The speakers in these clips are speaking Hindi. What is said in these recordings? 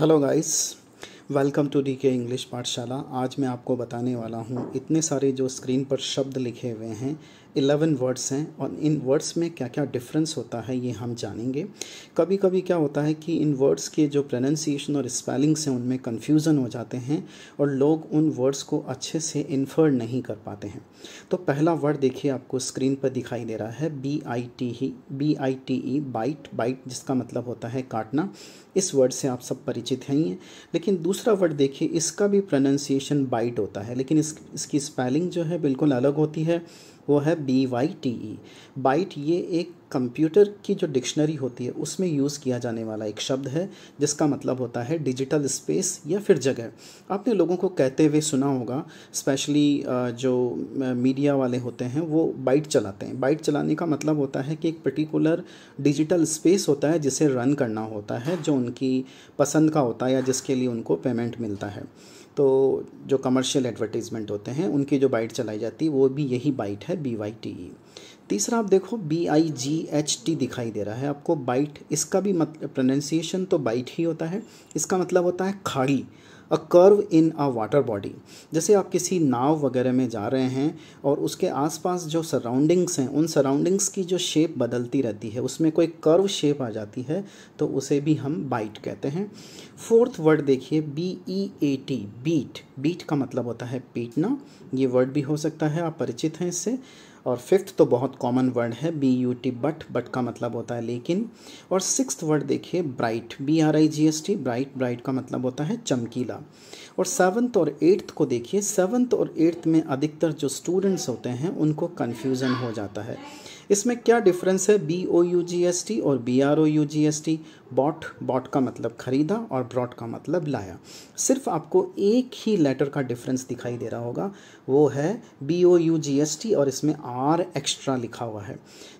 hello guys welcome to D K English Pathshala आज मैं आपको बताने वाला हूँ इतने सारे जो स्क्रीन पर शब्द लिखे हुए हैं इलेवन वर्ड्स हैं और इन वर्ड्स में क्या क्या डिफरेंस होता है ये हम जानेंगे कभी कभी क्या होता है कि इन वर्ड्स के जो प्रोनंसिएशन और स्पेलिंग्स हैं उनमें कन्फ्यूज़न हो जाते हैं और लोग उन वर्ड्स को अच्छे से इन्फर नहीं कर पाते हैं तो पहला वर्ड देखिए आपको स्क्रीन पर दिखाई दे रहा है बी आई टी ही B I T E bite bite जिसका मतलब होता है काटना इस वर्ड से आप सब परिचित हैं ही लेकिन दूसरा वर्ड देखिए इसका भी प्रोनंसिएशन बाइट होता है लेकिन इस इसकी स्पेलिंग जो है बिल्कुल अलग होती है वो है B Y T E byte ये एक कंप्यूटर की जो डिक्शनरी होती है उसमें यूज़ किया जाने वाला एक शब्द है जिसका मतलब होता है डिजिटल स्पेस या फिर जगह आपने लोगों को कहते हुए सुना होगा स्पेशली जो मीडिया वाले होते हैं वो बाइट चलाते हैं बाइट चलाने का मतलब होता है कि एक पर्टिकुलर डिजिटल स्पेस होता है जिसे रन करना होता है जो उनकी पसंद का होता है या जिसके लिए उनको पेमेंट मिलता है तो जो कमर्शियल एडवर्टीज़मेंट होते हैं उनकी जो बाइट चलाई जाती है वो भी यही बाइट है बी वाई टी ई तीसरा आप देखो B I G H T दिखाई दे रहा है आपको बाइट इसका भी मत प्रोनाउंसिएशन तो बाइट ही होता है इसका मतलब होता है खाड़ी a curve in a water body जैसे आप किसी नाव वगैरह में जा रहे हैं और उसके आसपास जो सराउंडिंग्स हैं उन सराउंडिंग्स की जो शेप बदलती रहती है उसमें कोई कर्व शेप आ जाती है तो उसे भी हम बाइट कहते हैं फोर्थ वर्ड देखिए B E A T beat beat का मतलब होता है पीटना ये वर्ड भी हो सकता है आप परिचित हैं इससे और फिफ्थ तो बहुत कॉमन वर्ड है B U T but but का मतलब होता है लेकिन और सिक्स वर्ड देखिए bright B R I G H T bright bright का मतलब होता है चमकीला और सेवन्थ और एट्थ को देखिए सेवन्थ और एट्थ में अधिकतर जो स्टूडेंट्स होते हैं उनको कन्फ्यूज़न हो जाता है इसमें क्या डिफरेंस है B O U G H T और B R O U G H T bought bought का मतलब खरीदा और ब्रॉड का मतलब लाया सिर्फ आपको एक ही लेटर का डिफरेंस दिखाई दे रहा होगा वो है B O U G H T और इसमें आर एक्स्ट्रा लिखा हुआ है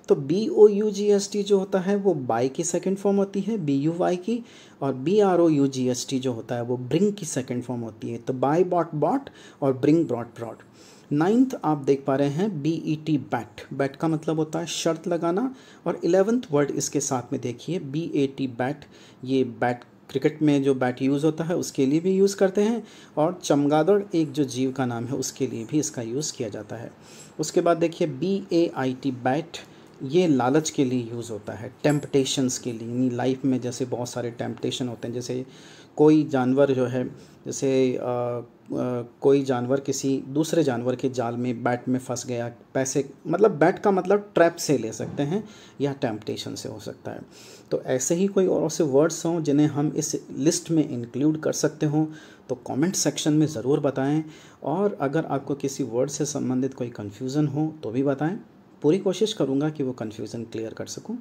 तो B O U G H T जो होता है वो बाई की सेकेंड फॉर्म होती है बी यू वाई की और B R O U G H T जो होता है वो ब्रिंग की सेकेंड फॉर्म होती है तो बाई बॉट बॉट और ब्रिंग ब्रॉड ब्रॉड नाइन्थ आप देख पा रहे हैं B E T bet bet का मतलब होता है शर्त लगाना और इलेवेंथ वर्ड इसके साथ में देखिए बी ए टी बैट ये बैट क्रिकेट में जो बैट यूज़ होता है उसके लिए भी यूज़ करते हैं और चमगादड़ एक जो जीव का नाम है उसके लिए भी इसका यूज़ किया जाता है उसके बाद देखिए B A I T bat ये लालच के लिए यूज़ होता है टेम्पटेशंस के लिए यानी लाइफ में जैसे बहुत सारे टेम्पटेशन होते हैं जैसे कोई जानवर जो है जैसे कोई जानवर किसी दूसरे जानवर के जाल में बैट में फंस गया पैसे मतलब बैट का मतलब ट्रैप से ले सकते हैं या टेम्पटेशन से हो सकता है तो ऐसे ही कोई और से वर्ड्स हों जिन्हें हम इस लिस्ट में इंक्लूड कर सकते हों तो कमेंट सेक्शन में ज़रूर बताएं और अगर आपको किसी वर्ड से संबंधित कोई कन्फ्यूज़न हो तो भी बताएं पूरी कोशिश करूँगा कि वो कन्फ्यूज़न क्लियर कर सकूँ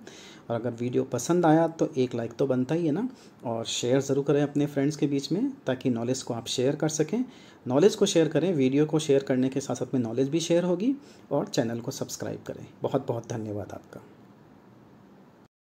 और अगर वीडियो पसंद आया तो एक लाइक तो बनता ही है ना और शेयर ज़रूर करें अपने फ्रेंड्स के बीच में ताकि नॉलेज को आप शेयर कर सकें नॉलेज को शेयर करें वीडियो को शेयर करने के साथ साथ में नॉलेज भी शेयर होगी और चैनल को सब्सक्राइब करें बहुत बहुत धन्यवाद आपका